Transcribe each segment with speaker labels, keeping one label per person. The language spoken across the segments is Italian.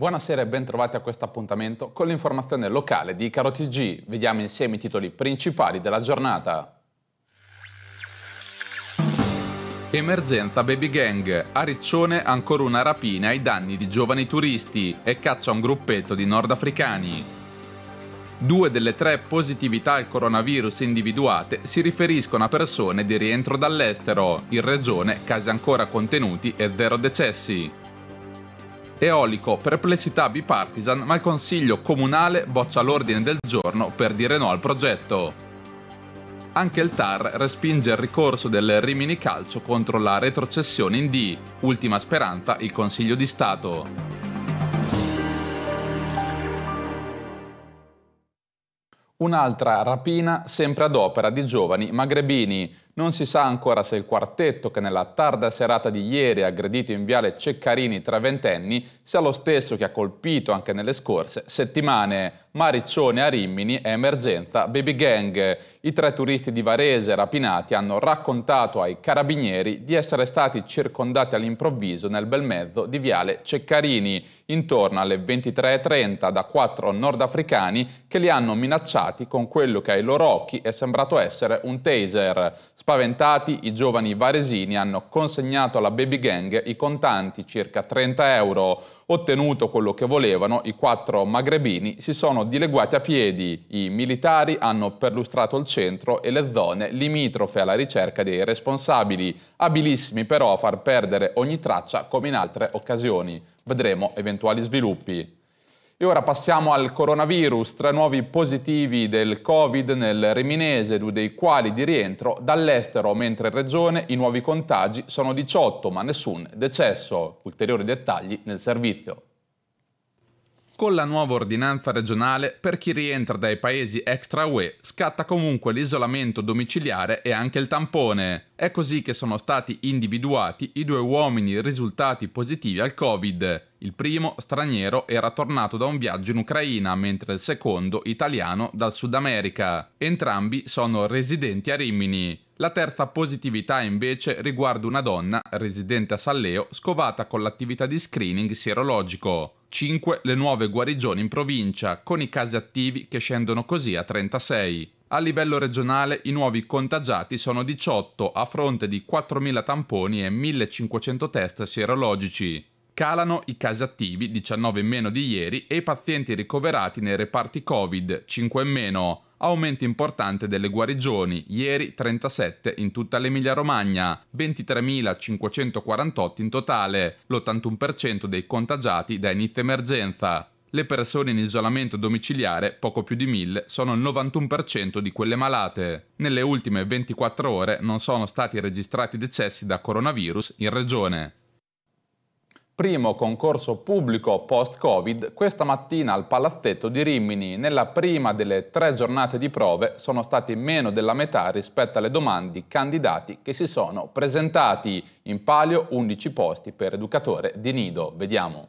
Speaker 1: Buonasera e bentrovati a questo appuntamento con l'informazione locale di Caro TG. Vediamo insieme i titoli principali della giornata. Emergenza baby gang, a Riccione ancora una rapina ai danni di giovani turisti e caccia un gruppetto di nordafricani. Due delle tre positività al coronavirus individuate si riferiscono a persone di rientro dall'estero, in regione casi ancora contenuti e zero decessi. Eolico, perplessità bipartisan, ma il Consiglio Comunale boccia l'ordine del giorno per dire no al progetto. Anche il TAR respinge il ricorso del Rimini Calcio contro la retrocessione in D, ultima speranza il Consiglio di Stato. Un'altra rapina sempre ad opera di giovani magrebini. Non si sa ancora se il quartetto che nella tarda serata di ieri ha aggredito in viale Ceccarini tra ventenni sia lo stesso che ha colpito anche nelle scorse settimane. Mariccione a Rimini è emergenza Baby Gang. I tre turisti di Varese rapinati hanno raccontato ai carabinieri di essere stati circondati all'improvviso nel bel mezzo di viale Ceccarini, intorno alle 23.30 da quattro nordafricani che li hanno minacciati con quello che ai loro occhi è sembrato essere un taser. Spaventati, i giovani varesini hanno consegnato alla baby gang i contanti, circa 30 euro. Ottenuto quello che volevano, i quattro magrebini si sono dileguati a piedi. I militari hanno perlustrato il centro e le zone limitrofe alla ricerca dei responsabili, abilissimi però a far perdere ogni traccia come in altre occasioni. Vedremo eventuali sviluppi. E ora passiamo al coronavirus, tre nuovi positivi del Covid nel Reminese, due dei quali di rientro dall'estero, mentre in regione i nuovi contagi sono 18, ma nessun decesso. Ulteriori dettagli nel servizio con la nuova ordinanza regionale per chi rientra dai paesi extra UE scatta comunque l'isolamento domiciliare e anche il tampone. È così che sono stati individuati i due uomini risultati positivi al Covid. Il primo, straniero, era tornato da un viaggio in Ucraina, mentre il secondo, italiano, dal Sud America. Entrambi sono residenti a Rimini. La terza positività invece riguarda una donna, residente a Salleo, scovata con l'attività di screening sierologico. 5 le nuove guarigioni in provincia, con i casi attivi che scendono così a 36. A livello regionale i nuovi contagiati sono 18 a fronte di 4.000 tamponi e 1.500 test sierologici. Calano i casi attivi 19 in meno di ieri e i pazienti ricoverati nei reparti Covid 5 in meno aumento importante delle guarigioni, ieri 37 in tutta l'Emilia Romagna, 23.548 in totale, l'81% dei contagiati da inizio emergenza. Le persone in isolamento domiciliare, poco più di 1000, sono il 91% di quelle malate. Nelle ultime 24 ore non sono stati registrati decessi da coronavirus in regione primo concorso pubblico post-Covid, questa mattina al Palazzetto di Rimini, nella prima delle tre giornate di prove, sono stati meno della metà rispetto alle domande candidati che si sono presentati. In palio 11 posti per educatore di nido. Vediamo.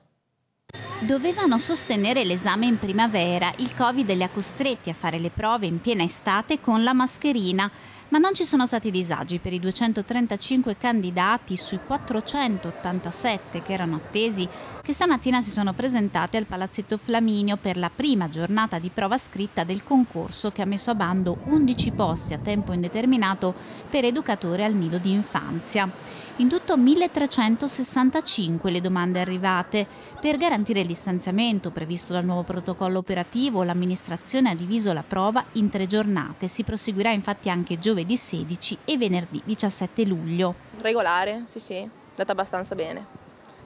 Speaker 2: Dovevano sostenere l'esame in primavera, il Covid li ha costretti a fare le prove in piena estate con la mascherina, ma non ci sono stati disagi per i 235 candidati sui 487 che erano attesi, che stamattina si sono presentati al Palazzetto Flaminio per la prima giornata di prova scritta del concorso che ha messo a bando 11 posti a tempo indeterminato per educatore al nido di infanzia. In tutto 1365 le domande arrivate. Per garantire il distanziamento previsto dal nuovo protocollo operativo, l'amministrazione ha diviso la prova in tre giornate. Si proseguirà infatti anche giovedì 16 e venerdì 17 luglio.
Speaker 3: Regolare, sì sì, è andata abbastanza bene.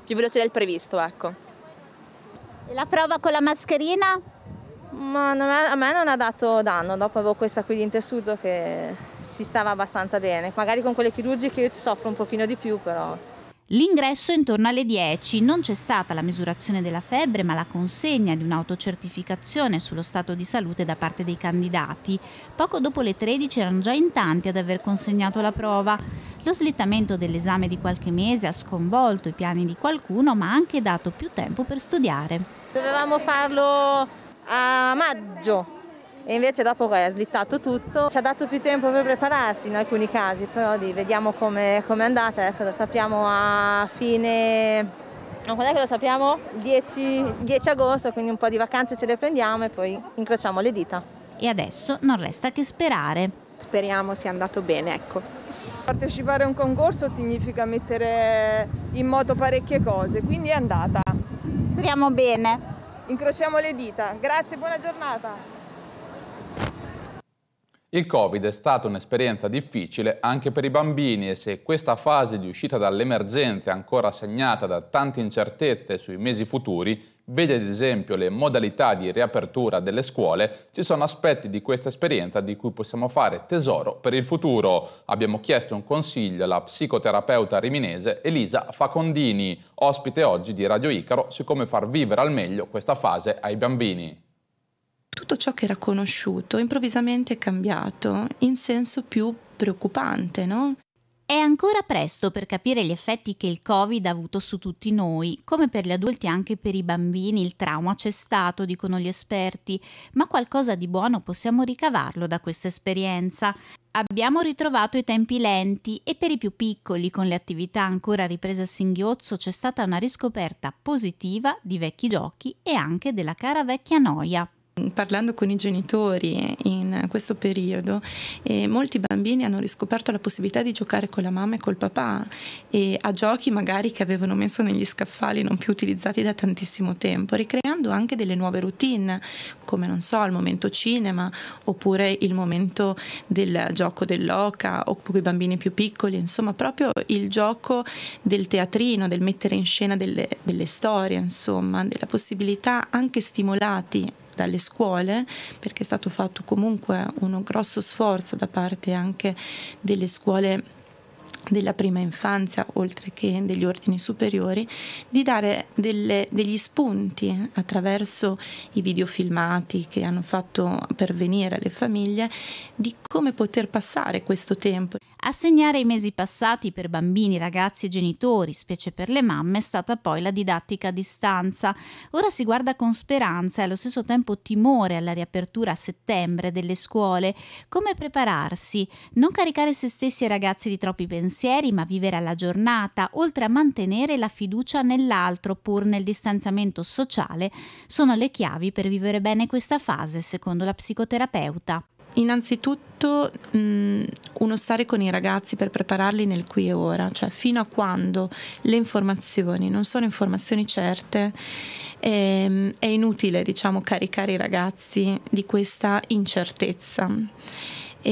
Speaker 3: Più veloce del previsto, ecco. E la prova con la mascherina? Ma a me non ha dato danno, dopo avevo questa qui di intessuto che si stava abbastanza bene, magari con quelle chirurgiche io ci soffro un pochino di più però.
Speaker 2: L'ingresso è intorno alle 10, non c'è stata la misurazione della febbre ma la consegna di un'autocertificazione sullo stato di salute da parte dei candidati. Poco dopo le 13 erano già in tanti ad aver consegnato la prova. Lo slittamento dell'esame di qualche mese ha sconvolto i piani di qualcuno ma ha anche dato più tempo per studiare.
Speaker 3: Dovevamo farlo a maggio, e invece dopo poi ha slittato tutto. Ci ha dato più tempo per prepararsi in alcuni casi, però di, vediamo come è andata, adesso lo sappiamo a fine... Quando è che lo sappiamo? 10, 10 agosto, quindi un po' di vacanze ce le prendiamo e poi incrociamo le dita.
Speaker 2: E adesso non resta che sperare.
Speaker 3: Speriamo sia andato bene, ecco.
Speaker 2: Partecipare a un concorso significa mettere in moto parecchie cose, quindi è andata. Speriamo bene. Incrociamo le dita. Grazie, buona giornata.
Speaker 1: Il Covid è stata un'esperienza difficile anche per i bambini e se questa fase di uscita dall'emergenza è ancora segnata da tante incertezze sui mesi futuri, vede ad esempio le modalità di riapertura delle scuole, ci sono aspetti di questa esperienza di cui possiamo fare tesoro per il futuro. Abbiamo chiesto un consiglio alla psicoterapeuta riminese Elisa Facondini, ospite oggi di Radio Icaro, su come far vivere al meglio questa fase ai bambini
Speaker 3: tutto ciò che era conosciuto improvvisamente è cambiato in senso più preoccupante, no?
Speaker 2: È ancora presto per capire gli effetti che il Covid ha avuto su tutti noi, come per gli adulti anche per i bambini il trauma c'è stato, dicono gli esperti, ma qualcosa di buono possiamo ricavarlo da questa esperienza. Abbiamo ritrovato i tempi lenti e per i più piccoli, con le attività ancora riprese a singhiozzo, c'è stata una riscoperta positiva di vecchi giochi e anche della cara vecchia noia. Parlando con i genitori
Speaker 3: in questo periodo, eh, molti bambini hanno riscoperto la possibilità di giocare con la mamma e col papà e a giochi magari che avevano messo negli scaffali non più utilizzati da tantissimo tempo, ricreando anche delle nuove routine, come non so, il momento cinema oppure il momento del gioco dell'oca o con i bambini più piccoli, insomma, proprio il gioco del teatrino, del mettere in scena delle, delle storie, insomma, della possibilità anche stimolati dalle scuole, perché è stato fatto comunque uno grosso sforzo da parte anche delle scuole della prima infanzia, oltre che degli ordini superiori, di dare delle, degli spunti attraverso i videofilmati che hanno fatto pervenire alle famiglie di come poter passare questo tempo.
Speaker 2: Assegnare i mesi passati per bambini, ragazzi e genitori, specie per le mamme, è stata poi la didattica a distanza. Ora si guarda con speranza e allo stesso tempo timore alla riapertura a settembre delle scuole. Come prepararsi? Non caricare se stessi e ragazzi di troppi pensieri, ma vivere alla giornata, oltre a mantenere la fiducia nell'altro pur nel distanziamento sociale, sono le chiavi per vivere bene questa fase, secondo la psicoterapeuta
Speaker 3: innanzitutto mh, uno stare con i ragazzi per prepararli nel qui e ora, cioè fino a quando le informazioni non sono informazioni certe, ehm, è inutile diciamo, caricare i ragazzi di questa incertezza. E,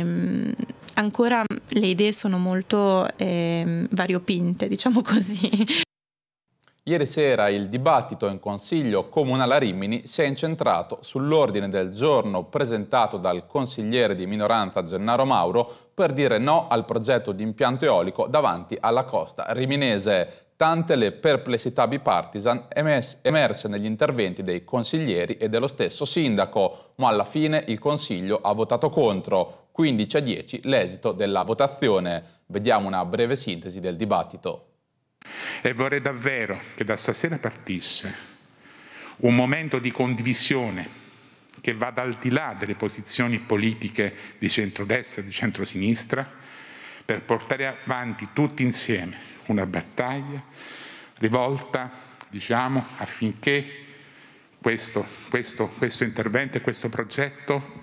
Speaker 3: ehm, ancora le idee sono molto eh, variopinte, diciamo così,
Speaker 1: Ieri sera il dibattito in Consiglio Comunale a Rimini si è incentrato sull'ordine del giorno presentato dal consigliere di minoranza Gennaro Mauro per dire no al progetto di impianto eolico davanti alla costa riminese. Tante le perplessità bipartisan emerse negli interventi dei consiglieri e dello stesso sindaco, ma alla fine il Consiglio ha votato contro, 15 a 10 l'esito della votazione. Vediamo una breve sintesi del dibattito. E vorrei davvero che da stasera partisse un momento di condivisione che vada al di là delle posizioni politiche di centrodestra e di centrosinistra per portare avanti tutti insieme una battaglia rivolta diciamo, affinché questo, questo, questo intervento e questo progetto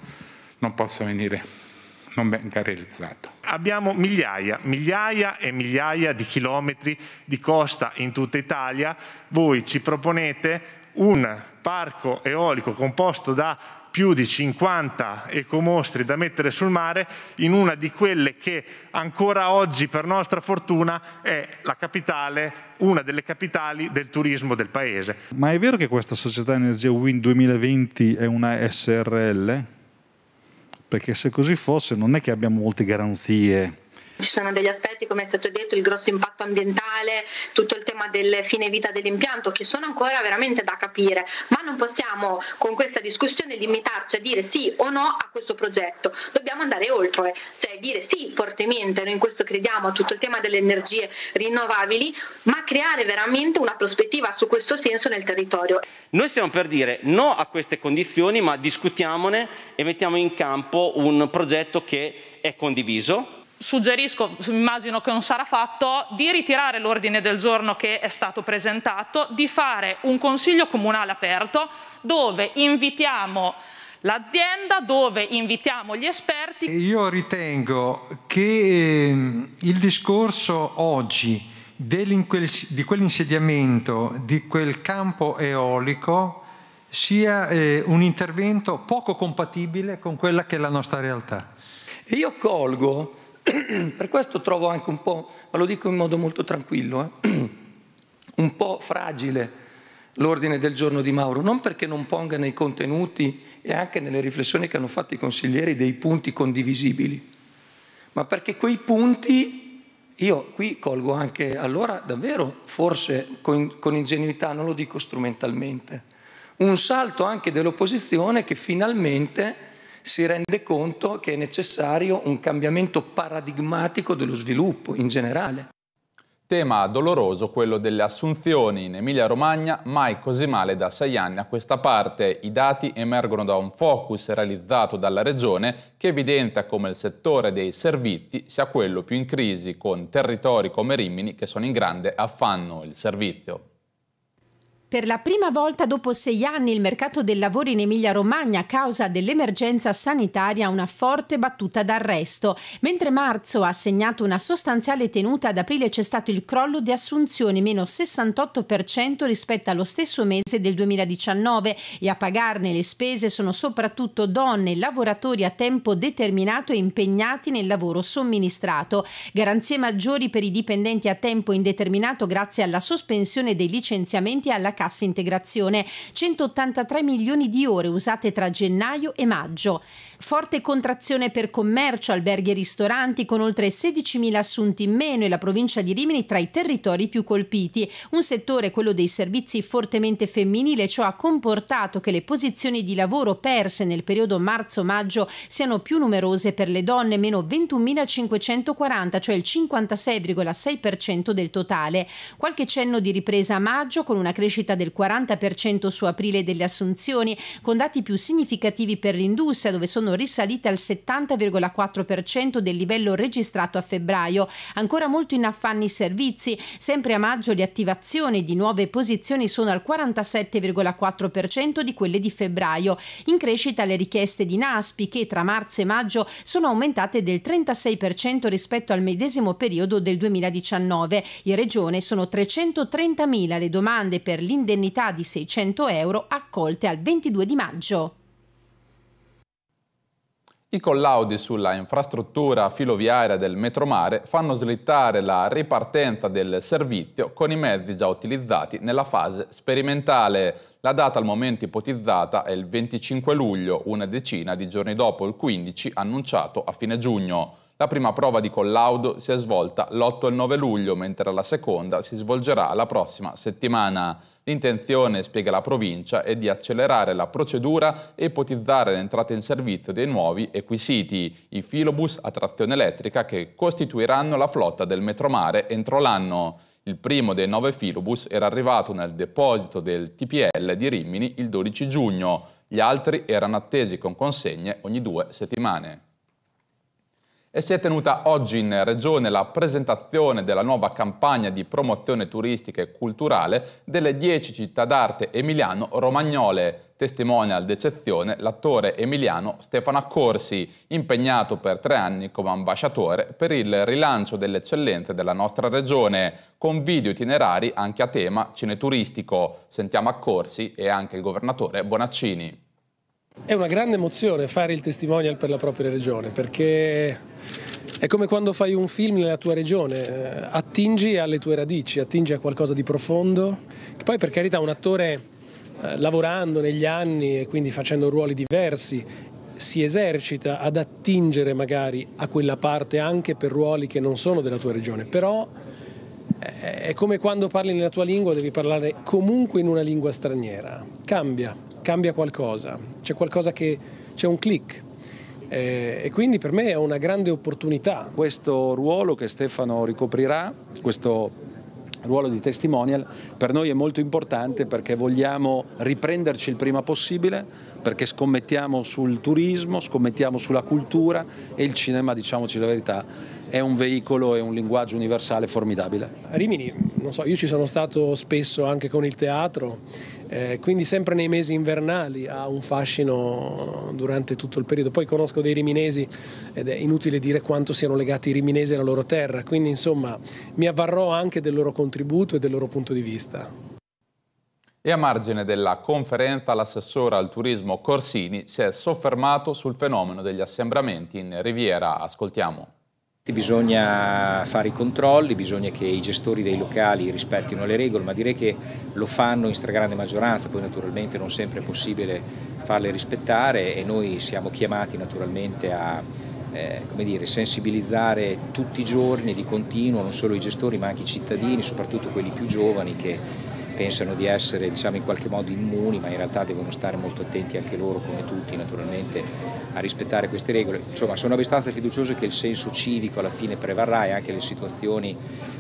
Speaker 1: non possa venire, non venga realizzato
Speaker 2: abbiamo migliaia, migliaia e migliaia di chilometri di costa in tutta Italia. Voi ci proponete un parco eolico composto da più di 50 ecomostri da mettere sul mare in una di quelle che ancora oggi per nostra fortuna è la capitale, una delle capitali del turismo del paese.
Speaker 4: Ma è vero che questa società Energia Wind 2020 è una SRL? perché se così fosse non è che abbiamo molte garanzie
Speaker 5: ci sono degli aspetti, come è stato detto, il grosso impatto ambientale, tutto il tema del fine vita dell'impianto, che sono ancora veramente da capire, ma non possiamo con questa discussione limitarci a dire sì o no a questo progetto, dobbiamo andare oltre, cioè dire sì fortemente, noi in questo crediamo, a tutto il tema delle energie rinnovabili, ma creare veramente una prospettiva su questo senso nel territorio. Noi siamo per dire no a queste condizioni, ma discutiamone e mettiamo in campo un progetto che è condiviso,
Speaker 3: suggerisco, immagino che non sarà fatto, di ritirare l'ordine del giorno che è stato presentato, di fare un consiglio comunale aperto dove invitiamo l'azienda, dove invitiamo gli esperti.
Speaker 4: Io ritengo che ehm, il discorso oggi di quell'insediamento, di quel campo eolico, sia eh, un intervento poco compatibile con quella che è la nostra realtà. Io colgo per questo trovo anche un po', ma lo dico in modo molto tranquillo, eh, un po' fragile l'ordine del giorno di Mauro, non perché non ponga nei contenuti e anche nelle riflessioni che hanno fatto i consiglieri dei punti condivisibili, ma perché quei punti, io qui colgo anche allora davvero, forse con, con ingenuità, non lo dico strumentalmente, un salto anche dell'opposizione che finalmente si rende conto che è necessario un cambiamento
Speaker 1: paradigmatico dello sviluppo in generale. Tema doloroso quello delle assunzioni in Emilia-Romagna, mai così male da sei anni a questa parte. I dati emergono da un focus realizzato dalla Regione che evidenzia come il settore dei servizi sia quello più in crisi, con territori come Rimini che sono in grande affanno. Il servizio
Speaker 5: per la prima volta dopo sei anni il mercato del lavoro in Emilia-Romagna a causa dell'emergenza sanitaria ha una forte battuta d'arresto. Mentre marzo ha segnato una sostanziale tenuta, ad aprile c'è stato il crollo di assunzioni, meno 68% rispetto allo stesso mese del 2019 e a pagarne le spese sono soprattutto donne, lavoratori a tempo determinato e impegnati nel lavoro somministrato. Garanzie maggiori per i dipendenti a tempo indeterminato grazie alla sospensione dei licenziamenti e alla cassa integrazione, 183 milioni di ore usate tra gennaio e maggio. Forte contrazione per commercio, alberghi e ristoranti con oltre 16.000 assunti in meno e la provincia di Rimini tra i territori più colpiti. Un settore, quello dei servizi, fortemente femminile, ciò ha comportato che le posizioni di lavoro perse nel periodo marzo-maggio siano più numerose per le donne, meno 21.540, cioè il 56,6% del totale. Qualche cenno di ripresa a maggio con una crescita del 40% su aprile delle assunzioni, con dati più significativi per l'industria dove sono sono risalite al 70,4% del livello registrato a febbraio. Ancora molto in affanni i servizi. Sempre a maggio le attivazioni di nuove posizioni sono al 47,4% di quelle di febbraio. In crescita le richieste di NASPI che tra marzo e maggio sono aumentate del 36% rispetto al medesimo periodo del 2019. In regione sono 330.000 le domande per l'indennità di 600 euro accolte al 22 di maggio.
Speaker 1: I collaudi sulla infrastruttura filoviaria del metromare fanno slittare la ripartenza del servizio con i mezzi già utilizzati nella fase sperimentale. La data al momento ipotizzata è il 25 luglio, una decina di giorni dopo il 15 annunciato a fine giugno. La prima prova di collaudo si è svolta l'8 e il 9 luglio, mentre la seconda si svolgerà la prossima settimana. L'intenzione, spiega la provincia, è di accelerare la procedura e ipotizzare l'entrata in servizio dei nuovi equisiti, i filobus a trazione elettrica che costituiranno la flotta del Metromare entro l'anno. Il primo dei nove filobus era arrivato nel deposito del TPL di Rimini il 12 giugno, gli altri erano attesi con consegne ogni due settimane e si è tenuta oggi in Regione la presentazione della nuova campagna di promozione turistica e culturale delle 10 città d'arte emiliano-romagnole. Testimonial d'eccezione l'attore emiliano Stefano Accorsi, impegnato per tre anni come ambasciatore per il rilancio delle eccellenze della nostra regione, con video itinerari anche a tema cineturistico. Sentiamo Accorsi e anche il governatore Bonaccini.
Speaker 4: È una grande emozione fare il testimonial per la propria regione perché è come quando fai un film nella tua regione, eh, attingi alle tue radici, attingi a qualcosa di profondo, che poi per carità un attore eh, lavorando negli anni e quindi facendo ruoli diversi si esercita ad attingere magari a quella parte anche per ruoli che non sono della tua regione, però eh, è come quando parli nella tua lingua, devi parlare comunque in una lingua straniera, cambia cambia qualcosa, c'è qualcosa che c'è un click. Eh, e quindi per me è una grande opportunità. Questo ruolo che Stefano ricoprirà, questo ruolo di testimonial per noi è molto importante perché vogliamo riprenderci il prima possibile, perché scommettiamo sul turismo, scommettiamo sulla cultura e il cinema, diciamoci la verità, è un veicolo e un linguaggio universale formidabile. A Rimini, non so, io ci sono stato spesso anche con il teatro eh, quindi sempre nei mesi invernali ha un fascino durante tutto il periodo. Poi conosco dei riminesi ed è inutile dire quanto siano legati i riminesi alla loro terra, quindi insomma mi avvarrò anche del loro contributo e del loro punto di vista.
Speaker 1: E a margine della conferenza l'assessore al turismo Corsini si è soffermato sul fenomeno degli assembramenti in Riviera. Ascoltiamo. Bisogna fare i controlli, bisogna che i gestori dei locali rispettino
Speaker 3: le regole, ma direi che lo fanno in stragrande maggioranza, poi naturalmente non sempre è possibile farle rispettare e noi siamo chiamati naturalmente a eh, dire, sensibilizzare tutti i giorni di continuo, non solo i gestori ma anche i cittadini, soprattutto quelli più giovani che pensano di essere diciamo, in qualche modo immuni, ma in realtà devono stare molto attenti anche loro, come tutti naturalmente, a rispettare queste regole. Insomma, sono abbastanza fiducioso che il senso civico alla fine prevarrà e anche le situazioni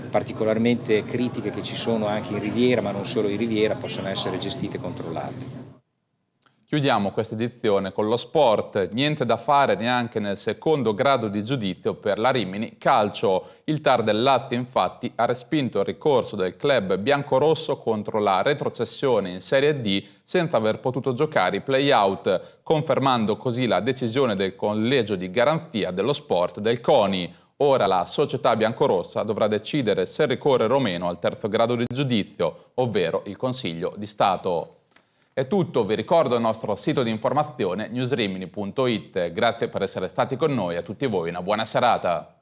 Speaker 3: particolarmente critiche che ci sono
Speaker 1: anche in Riviera, ma non solo in Riviera, possono essere gestite e controllate. Chiudiamo questa edizione con lo sport, niente da fare neanche nel secondo grado di giudizio per la Rimini Calcio. Il TAR del Lazio infatti ha respinto il ricorso del club biancorosso contro la retrocessione in Serie D senza aver potuto giocare i play-out, confermando così la decisione del collegio di garanzia dello sport del CONI. Ora la società biancorossa dovrà decidere se ricorrere o meno al terzo grado di giudizio, ovvero il Consiglio di Stato. È tutto, vi ricordo il nostro sito di informazione newsrimini.it. Grazie per essere stati con noi, a tutti voi una buona serata.